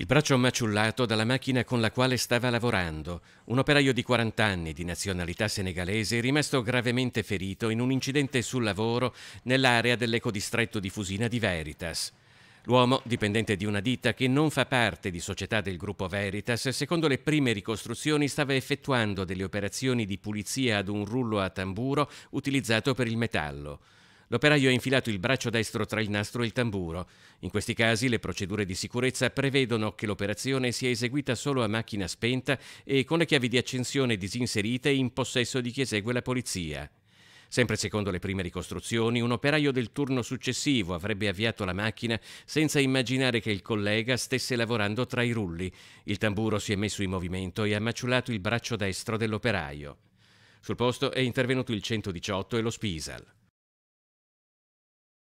Il braccio maciullato dalla macchina con la quale stava lavorando, un operaio di 40 anni di nazionalità senegalese rimasto gravemente ferito in un incidente sul lavoro nell'area dell'ecodistretto di Fusina di Veritas. L'uomo, dipendente di una ditta che non fa parte di società del gruppo Veritas, secondo le prime ricostruzioni stava effettuando delle operazioni di pulizia ad un rullo a tamburo utilizzato per il metallo. L'operaio ha infilato il braccio destro tra il nastro e il tamburo. In questi casi le procedure di sicurezza prevedono che l'operazione sia eseguita solo a macchina spenta e con le chiavi di accensione disinserite in possesso di chi esegue la polizia. Sempre secondo le prime ricostruzioni, un operaio del turno successivo avrebbe avviato la macchina senza immaginare che il collega stesse lavorando tra i rulli. Il tamburo si è messo in movimento e ha maciulato il braccio destro dell'operaio. Sul posto è intervenuto il 118 e lo Spisal.